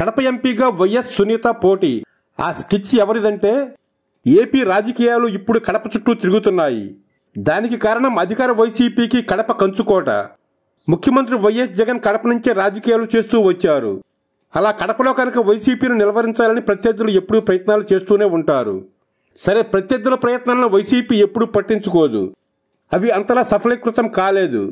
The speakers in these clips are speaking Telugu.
కడప ఎంపీగా వైఎస్ సునీత పోటీ ఆ స్కిచ్ ఎవరిదంటే ఏపీ రాజకీయాలు ఇప్పుడు కడప చుట్టూ తిరుగుతున్నాయి దానికి కారణం అధికార వైసీపీకి కడప కంచుకోట ముఖ్యమంత్రి వైఎస్ జగన్ కడప నుంచే రాజకీయాలు చేస్తూ వచ్చారు అలా కడపలో కనుక వైసీపీని నిలవరించాలని ప్రత్యర్థులు ఎప్పుడూ ప్రయత్నాలు చేస్తూనే ఉంటారు సరే ప్రత్యర్థుల ప్రయత్నాలను వైసీపీ ఎప్పుడూ పట్టించుకోదు అవి అంతలా సఫలీకృతం కాలేదు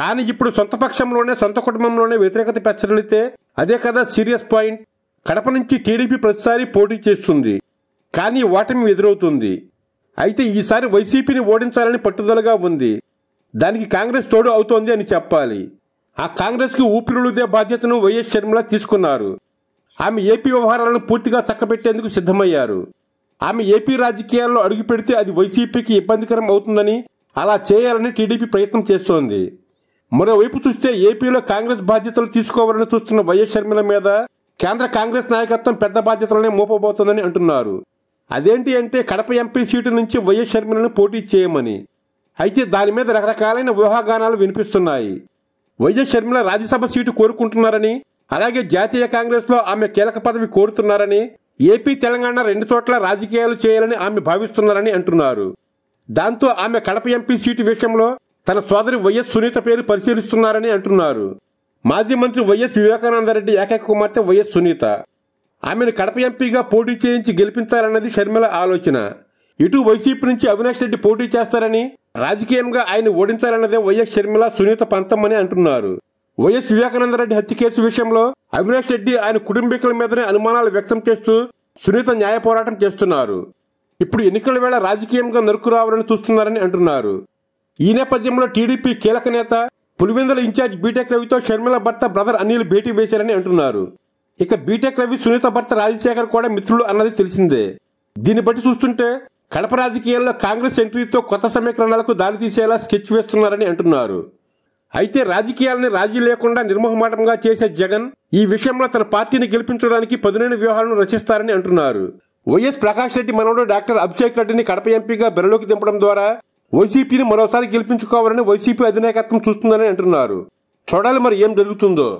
కానీ ఇప్పుడు సొంత పక్షంలోనే సొంత కుటుంబంలోనే వ్యతిరేకత పెచ్చరితే అదే కదా సీరియస్ పాయింట్ కడప నుంచి టీడీపీ ప్రతిసారి పోటీ చేస్తుంది కానీ ఓటమి ఎదురవుతుంది అయితే ఈసారి వైసీపీని ఓడించాలని పట్టుదలగా ఉంది దానికి కాంగ్రెస్ తోడు అవుతోంది అని చెప్పాలి ఆ కాంగ్రెస్కి ఊపిరులుదే బాధ్యతను వైఎస్ షర్మిల తీసుకున్నారు ఆమె ఏపీ వ్యవహారాలను పూర్తిగా చక్కబెట్టేందుకు సిద్ధమయ్యారు ఆమె ఏపీ రాజకీయాల్లో అడుగుపెడితే అది వైసీపీకి ఇబ్బందికరం అవుతుందని అలా చేయాలని టీడీపీ ప్రయత్నం చేస్తోంది మరోవైపు చూస్తే ఏపీలో కాంగ్రెస్ బాధ్యతలు తీసుకోవాలని చూస్తున్న వైఎస్ షర్మిల మీద కేంద్ర కాంగ్రెస్ నాయకత్వం పెద్ద బాధ్యతలనే మోపబోతుందని అంటున్నారు అదేంటి అంటే కడప ఎంపీ సీటు నుంచి వైఎస్ షర్మిలను పోటీ చేయమని అయితే దాని మీద రకరకాలైన ఊహాగానాలు వినిపిస్తున్నాయి వైఎస్ షర్మిల రాజ్యసభ సీటు కోరుకుంటున్నారని అలాగే జాతీయ కాంగ్రెస్లో ఆమె కీలక పదవి కోరుతున్నారని ఏపీ తెలంగాణ రెండు చోట్ల రాజకీయాలు చేయాలని ఆమె భావిస్తున్నారని అంటున్నారు దాంతో ఆమె కడప ఎంపీ సీటు విషయంలో తన సోదరి వైఎస్ సునీత పేరు పరిశీలిస్తున్నారని అంటున్నారు మాజీ మంత్రి వైఎస్ వివేకానందరెడ్డి ఏకైక కుమార్తె వైఎస్ సునీత ఆమెను కడప ఎంపీగా పోటీ చేయించి గెలిపించాలన్నది షర్మిల ఆలోచన ఇటు వైసీపీ నుంచి అవినాష్ రెడ్డి పోటీ చేస్తారని రాజకీయంగా ఆయన ఓడించాలన్నదే వైఎస్ షర్మిల సునీత పంతమ్మని అంటున్నారు వైఎస్ వివేకానందరెడ్డి హత్య కేసు విషయంలో అవినాష్ రెడ్డి ఆయన కుటుంబీకుల మీదనే అనుమానాలు వ్యక్తం చేస్తూ సునీత న్యాయ పోరాటం చేస్తున్నారు ఇప్పుడు ఎన్నికల వేళ రాజకీయంగా నరుకు రావాలని చూస్తున్నారని అంటున్నారు ఈ నేపథ్యంలో టీడీపీ కీలక నేత పులివెందుల ఇన్ఛార్జ్ బీటెక్ రవితో షర్మిల భర్త బ్రదర్ అనిల్ భేటీ వేశారని అంటున్నారు ఇక బీటెక్ రవి సునీత భర్త రాజశేఖర్ కూడా మిత్రులు అన్నది తెలిసిందే దీన్ని బట్టి చూస్తుంటే కడప రాజకీయాల్లో కాంగ్రెస్ ఎంట్రీతో కొత్త సమీకరణాలకు దారితీసేలా స్కెచ్ వేస్తున్నారని అంటున్నారు అయితే రాజకీయాలని రాజీ లేకుండా నిర్మోహమాటంగా చేసే జగన్ ఈ విషయంలో తన పార్టీని గెలిపించడానికి పదునైన వ్యూహాలను రచిస్తారని అంటున్నారు వైఎస్ ప్రకాష్ రెడ్డి మనవడు డాక్టర్ అభిషేక్ రెడ్డిని కడప ఎంపీగా బెరలోకి దింపడం ద్వారా వైసీపీని మరోసారి గెలిపించుకోవాలని వైసీపీ అధినాయకత్వం చూస్తుందని అంటున్నారు చూడాలి మరి ఏం జరుగుతుందో